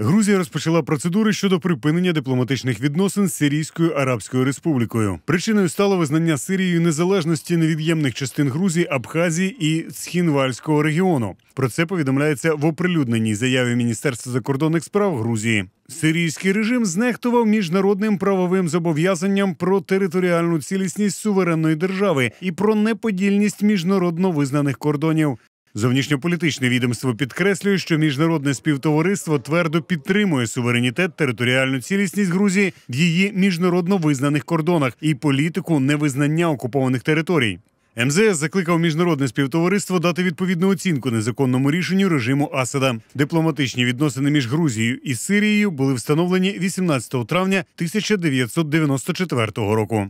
Грузія розпочала процедури щодо припинення дипломатичних відносин з Сирійською Арабською Республікою. Причиною стало визнання Сирією незалежності невід'ємних частин Грузії, Абхазії і Схінвальського регіону. Про це повідомляється в оприлюдненій заяві Міністерства закордонних справ Грузії. Сирійський режим знехтував міжнародним правовим зобов'язанням про територіальну цілісність суверенної держави і про неподільність міжнародно визнаних кордонів. Зовнішньополітичне відомство підкреслює, що міжнародне співтовариство твердо підтримує суверенітет, територіальну цілісність Грузії в її міжнародно визнаних кордонах і політику невизнання окупованих територій. МЗС закликав міжнародне співтовариство дати відповідну оцінку незаконному рішенню режиму Асада. Дипломатичні відносини між Грузією і Сирією були встановлені 18 травня 1994 року.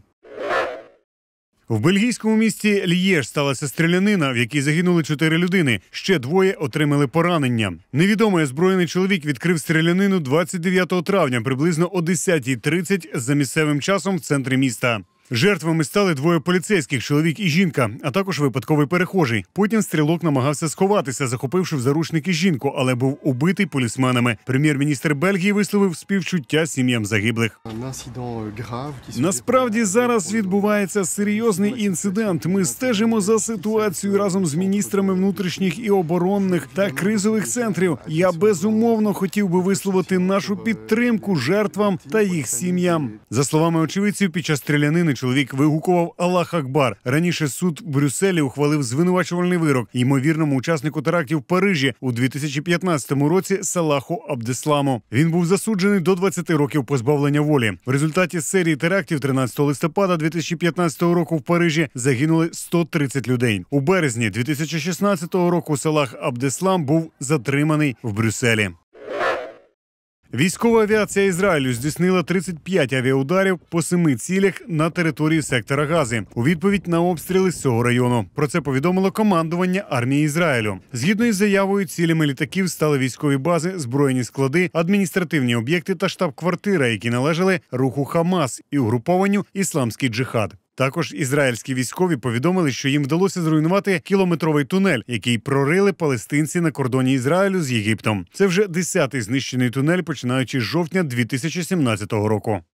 В бельгійському місті Льєж сталася стрілянина, в якій загинули чотири людини. Ще двоє отримали поранення. Невідомий озброєний чоловік відкрив стрілянину 29 травня приблизно о 10.30 за місцевим часом в центрі міста. Жертвами стали двоє поліцейських чоловік і жінка, а також випадковий перехожий. Потім стрілок намагався сховатися, захопивши в заручники жінку, але був убитий полісменами. Прем'єр-міністр Бельгії висловив співчуття сім'ям загиблих. Насправді зараз відбувається серйозний інцидент. Ми стежимо за ситуацією разом з міністрами внутрішніх і оборонних та кризових центрів. Я безумовно хотів би висловити нашу підтримку жертвам та їх сім'ям. За словами очевидців, під час стрілянини чоловік вигукував Аллах Акбар. Раніше суд в Брюсселі ухвалив звинувачувальний вирок ймовірному учаснику терактів в Парижі у 2015 році Салаху Абдесламу. Він був засуджений до 20 років позбавлення волі. В результаті серії терактів 13 листопада 2015 року в Парижі загинули 130 людей. У березні 2016 року Салах Абдеслам був затриманий в Брюсселі. Військова авіація Ізраїлю здійснила 35 авіаударів по семи цілях на території сектора Гази у відповідь на обстріли з цього району. Про це повідомило командування армії Ізраїлю. Згідно із заявою, цілями літаків стали військові бази, збройні склади, адміністративні об'єкти та штаб-квартира, які належали руху Хамас і угрупованню Ісламський джихад. Також ізраїльські військові повідомили, що їм вдалося зруйнувати кілометровий тунель, який прорили палестинці на кордоні Ізраїлю з Єгиптом. Це вже десятий знищений тунель, починаючи з жовтня 2017 року.